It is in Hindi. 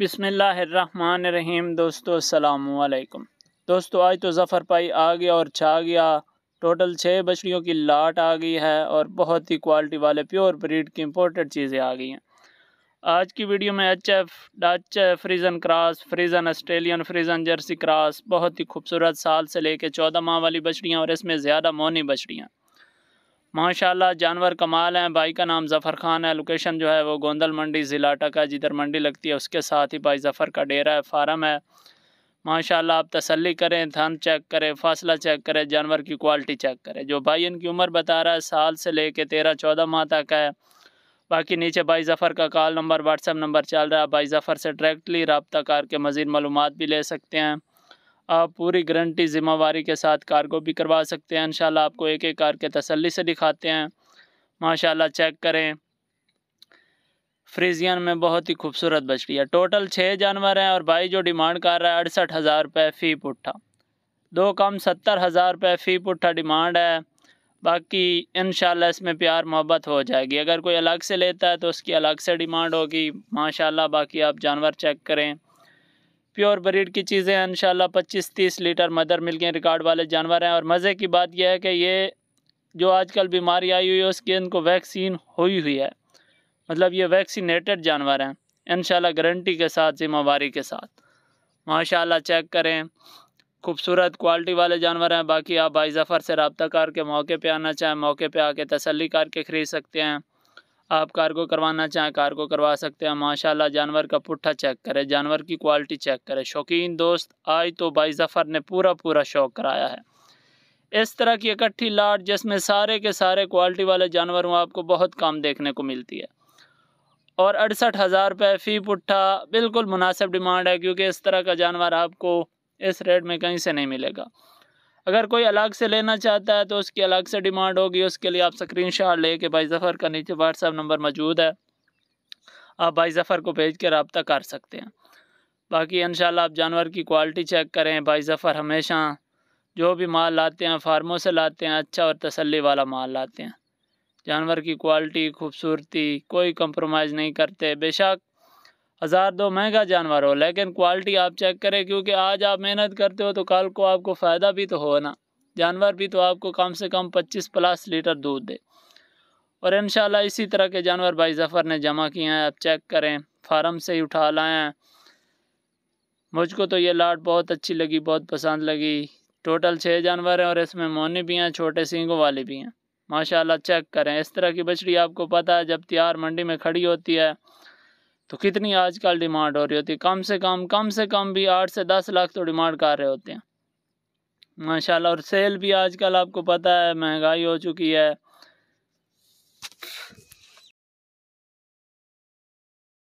बिसमीम दोस्तों असलकुम दोस्तों आज तो ज़फ़र पाई आ गया और छा गया टोटल छः बछड़ियों की लाट आ गई है और बहुत ही क्वालिटी वाले प्योर ब्रीड की इम्पोर्टेड चीज़ें आ गई हैं आज की वीडियो में H F Dutch Friesian cross Friesian Australian Friesian Jersey cross बहुत ही खूबसूरत साल से लेके चौदह माह वाली बछड़ियाँ और इसमें ज़्यादा मोनी बछड़ियाँ माशाल्लाह जानवर कमाल हैं भाई का नाम ज़फ़र खान है लोकेशन जो है वो गोंदल मंडी ज़िला टका जिधर मंडी लगती है उसके साथ ही भाई ज़फ़र का डेरा है फार्म है माशाल्लाह आप तसल्ली करें थन चेक करें फासला चेक करें जानवर की क्वालिटी चेक करें जो भाई इनकी उम्र बता रहा है साल से ले कर तेरह चौदह माह तक है बाकी नीचे भाई ज़फ़र का कॉल नंबर व्हाट्सअप नंबर चल रहा है भाई ज़फ़र से डायरेक्टली रबता कार के मज़ीद मालूम भी ले सकते हैं आप पूरी गारंटी ज़िम्मेवारी के साथ कार को भी करवा सकते हैं इंशाल्लाह आपको एक एक कार के तसल्ली से दिखाते हैं माशाल्लाह चेक करें फ्रीजियन में बहुत ही खूबसूरत बछड़ी है टोटल छः जानवर हैं और भाई जो डिमांड कर रहा है अड़सठ हज़ार रुपये फ़ी पुट्ठा दो कम सत्तर हज़ार रुपये फ़ी पुट्ठा डिमांड है बाकी इन इसमें प्यार मोहब्बत हो जाएगी अगर कोई अलग से लेता है तो उसकी अलग से डिमांड होगी माशाल्लाह बाकी आप जानवर चेक करें प्योर ब्रीड की चीज़ें हैं इनशाला पच्चीस तीस लीटर मदर मिल्क के रिकॉर्ड वाले जानवर हैं और मज़े की बात यह है कि ये जो आजकल बीमारी आई हुई है उसकी इनको वैक्सीन हुई हुई है मतलब ये वैक्सीनेटेड जानवर हैं इन गारंटी के साथ जिम्मेवारी के साथ माशा चेक करें खूबसूरत क्वालिटी वाले जानवर हैं बाकी आप भाई ज़फ़र से रबता करके मौके पे आना चाहें मौके पे आके तसल्ली करके ख़रीद सकते हैं आप कार्गो करवाना चाहें कार्गो करवा सकते हैं माशाल्लाह जानवर का पुट्ठा चेक करें जानवर की क्वालिटी चेक करें शौकीन दोस्त आज तो भाई जफ़र ने पूरा पूरा शौक कराया है इस तरह की इकट्ठी लाट जिसमें सारे के सारे क्वालिटी वाले जानवरों आपको बहुत कम देखने को मिलती है और अड़सठ हज़ार रुपये फ़ी पुट्ठा बिल्कुल मुनासिब डिमांड है क्योंकि इस तरह का जानवर आपको इस रेट में कहीं से नहीं मिलेगा अगर कोई अलग से लेना चाहता है तो उसकी अलग से डिमांड होगी उसके लिए आप स्क्रीन शॉट ले के भाई ज़फ़र का नीचे व्हाट्सअप नंबर मौजूद है आप भाई ज़फ़र को भेज के रबता कर सकते हैं बाकी इन आप जानवर की क्वालिटी चेक करें भाई ज़फ़र हमेशा जो भी माल लाते हैं फार्मों से लाते हैं अच्छा और तसल्ली वाला माल लाते हैं जानवर की क्वालिटी खूबसूरती कोई कंप्रोमाइज़ नहीं करते बेशक हज़ार दो महंगा जानवर हो लेकिन क्वालिटी आप चेक करें क्योंकि आज आप मेहनत करते हो तो कल को आपको फ़ायदा भी तो हो ना जानवर भी तो आपको कम से कम पच्चीस प्लस लीटर दूध दे और इन इसी तरह के जानवर भाई जफ़र ने जमा किए हैं आप चेक करें फार्म से ही उठा लाए हैं मुझको तो ये लाट बहुत अच्छी लगी बहुत पसंद लगी टोटल छः जानवर हैं और इसमें मोनी भी हैं छोटे सींगों वाले भी हैं माशाल्लाह चेक करें इस तरह की बछड़ी आपको पता है जब तैयार मंडी में खड़ी होती है तो कितनी आजकल डिमांड हो रही होती है कम से कम कम से कम भी आठ से दस लाख तो डिमांड कर रहे होते हैं माशाल्लाह और सेल भी आजकल आपको पता है महंगाई हो चुकी है